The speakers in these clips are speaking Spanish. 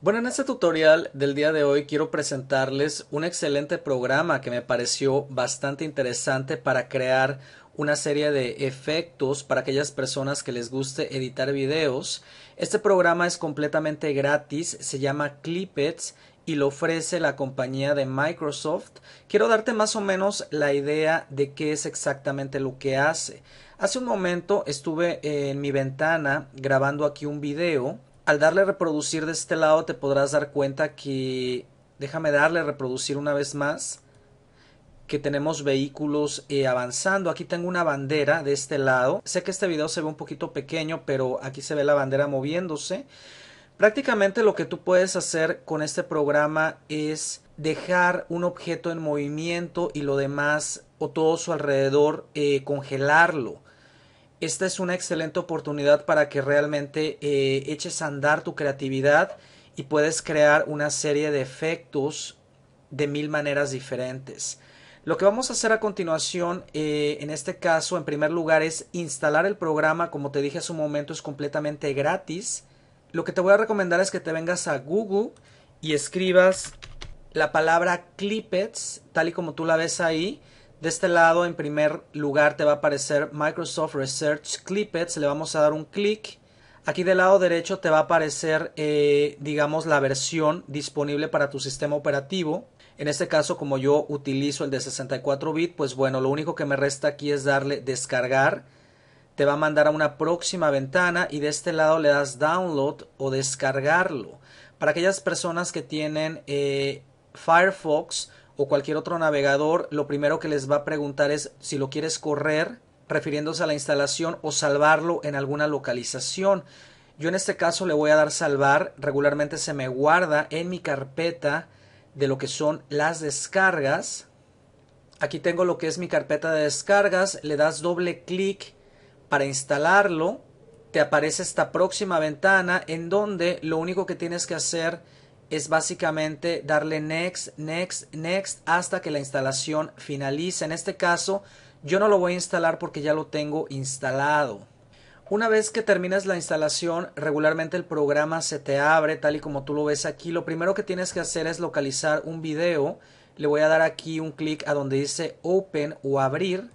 Bueno, en este tutorial del día de hoy quiero presentarles un excelente programa que me pareció bastante interesante para crear una serie de efectos para aquellas personas que les guste editar videos. Este programa es completamente gratis, se llama Clippets y lo ofrece la compañía de Microsoft. Quiero darte más o menos la idea de qué es exactamente lo que hace. Hace un momento estuve en mi ventana grabando aquí un video al darle reproducir de este lado te podrás dar cuenta que déjame darle reproducir una vez más que tenemos vehículos eh, avanzando. Aquí tengo una bandera de este lado. Sé que este video se ve un poquito pequeño, pero aquí se ve la bandera moviéndose. Prácticamente lo que tú puedes hacer con este programa es dejar un objeto en movimiento y lo demás o todo su alrededor eh, congelarlo esta es una excelente oportunidad para que realmente eh, eches a andar tu creatividad y puedes crear una serie de efectos de mil maneras diferentes. Lo que vamos a hacer a continuación, eh, en este caso, en primer lugar, es instalar el programa. Como te dije hace un momento, es completamente gratis. Lo que te voy a recomendar es que te vengas a Google y escribas la palabra Clippets, tal y como tú la ves ahí. De este lado, en primer lugar, te va a aparecer Microsoft Research Clippets. Le vamos a dar un clic. Aquí del lado derecho te va a aparecer, eh, digamos, la versión disponible para tu sistema operativo. En este caso, como yo utilizo el de 64 bit, pues bueno, lo único que me resta aquí es darle descargar. Te va a mandar a una próxima ventana y de este lado le das download o descargarlo. Para aquellas personas que tienen eh, Firefox, o cualquier otro navegador, lo primero que les va a preguntar es si lo quieres correr, refiriéndose a la instalación, o salvarlo en alguna localización. Yo en este caso le voy a dar salvar, regularmente se me guarda en mi carpeta de lo que son las descargas. Aquí tengo lo que es mi carpeta de descargas, le das doble clic para instalarlo, te aparece esta próxima ventana en donde lo único que tienes que hacer es básicamente darle next, next, next hasta que la instalación finalice. En este caso yo no lo voy a instalar porque ya lo tengo instalado. Una vez que terminas la instalación, regularmente el programa se te abre tal y como tú lo ves aquí. Lo primero que tienes que hacer es localizar un video. Le voy a dar aquí un clic a donde dice Open o Abrir.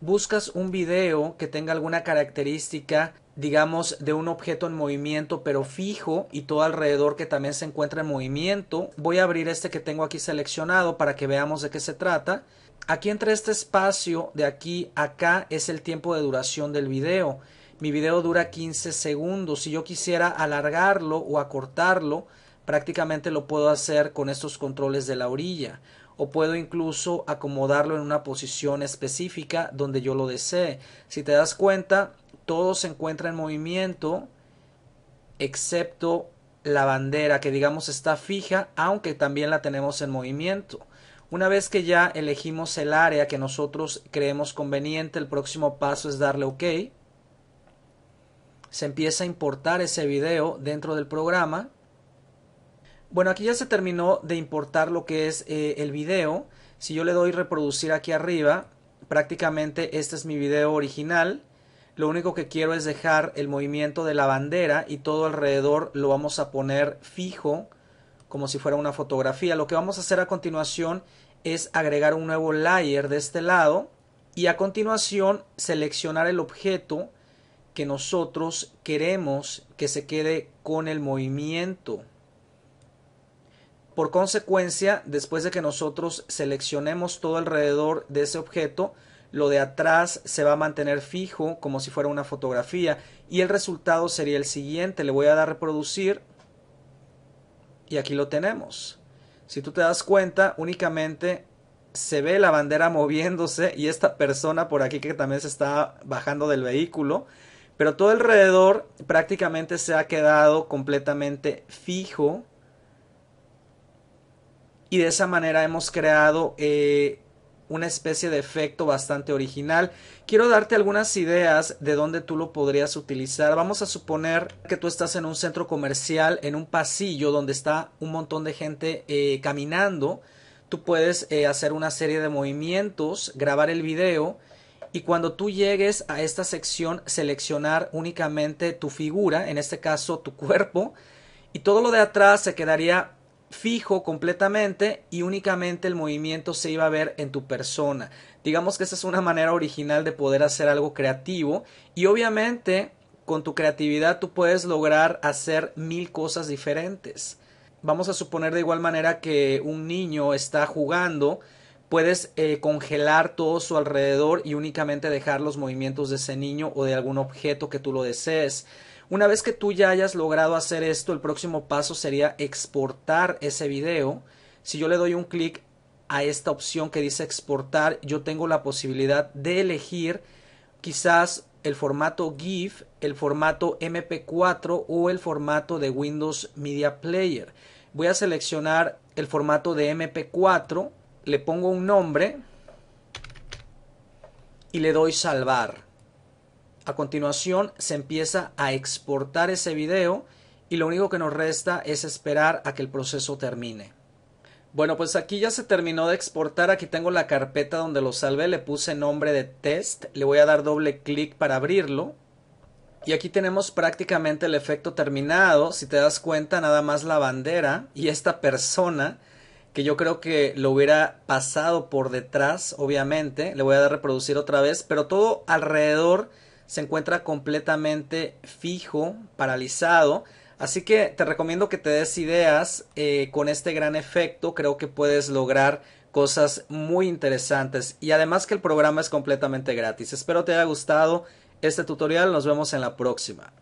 Buscas un video que tenga alguna característica digamos, de un objeto en movimiento, pero fijo y todo alrededor que también se encuentra en movimiento. Voy a abrir este que tengo aquí seleccionado para que veamos de qué se trata. Aquí entre este espacio de aquí acá es el tiempo de duración del video. Mi video dura 15 segundos. Si yo quisiera alargarlo o acortarlo, prácticamente lo puedo hacer con estos controles de la orilla o puedo incluso acomodarlo en una posición específica donde yo lo desee. Si te das cuenta, todo se encuentra en movimiento excepto la bandera que digamos está fija, aunque también la tenemos en movimiento. Una vez que ya elegimos el área que nosotros creemos conveniente, el próximo paso es darle OK. Se empieza a importar ese video dentro del programa. Bueno, aquí ya se terminó de importar lo que es eh, el video. Si yo le doy reproducir aquí arriba, prácticamente este es mi video original. Lo único que quiero es dejar el movimiento de la bandera y todo alrededor lo vamos a poner fijo como si fuera una fotografía. Lo que vamos a hacer a continuación es agregar un nuevo layer de este lado y a continuación seleccionar el objeto que nosotros queremos que se quede con el movimiento. Por consecuencia, después de que nosotros seleccionemos todo alrededor de ese objeto, lo de atrás se va a mantener fijo como si fuera una fotografía y el resultado sería el siguiente, le voy a dar reproducir y aquí lo tenemos. Si tú te das cuenta, únicamente se ve la bandera moviéndose y esta persona por aquí que también se está bajando del vehículo, pero todo alrededor prácticamente se ha quedado completamente fijo y de esa manera hemos creado eh, una especie de efecto bastante original. Quiero darte algunas ideas de dónde tú lo podrías utilizar. Vamos a suponer que tú estás en un centro comercial, en un pasillo donde está un montón de gente eh, caminando. Tú puedes eh, hacer una serie de movimientos, grabar el video y cuando tú llegues a esta sección seleccionar únicamente tu figura, en este caso tu cuerpo, y todo lo de atrás se quedaría fijo completamente y únicamente el movimiento se iba a ver en tu persona. Digamos que esa es una manera original de poder hacer algo creativo y obviamente con tu creatividad tú puedes lograr hacer mil cosas diferentes. Vamos a suponer de igual manera que un niño está jugando, puedes eh, congelar todo su alrededor y únicamente dejar los movimientos de ese niño o de algún objeto que tú lo desees. Una vez que tú ya hayas logrado hacer esto, el próximo paso sería exportar ese video. Si yo le doy un clic a esta opción que dice exportar, yo tengo la posibilidad de elegir quizás el formato GIF, el formato MP4 o el formato de Windows Media Player. Voy a seleccionar el formato de MP4, le pongo un nombre y le doy salvar a continuación se empieza a exportar ese video y lo único que nos resta es esperar a que el proceso termine. Bueno, pues aquí ya se terminó de exportar, aquí tengo la carpeta donde lo salvé, le puse nombre de test, le voy a dar doble clic para abrirlo. Y aquí tenemos prácticamente el efecto terminado, si te das cuenta nada más la bandera y esta persona que yo creo que lo hubiera pasado por detrás, obviamente, le voy a dar reproducir otra vez, pero todo alrededor se encuentra completamente fijo, paralizado. Así que te recomiendo que te des ideas eh, con este gran efecto. Creo que puedes lograr cosas muy interesantes. Y además que el programa es completamente gratis. Espero te haya gustado este tutorial. Nos vemos en la próxima.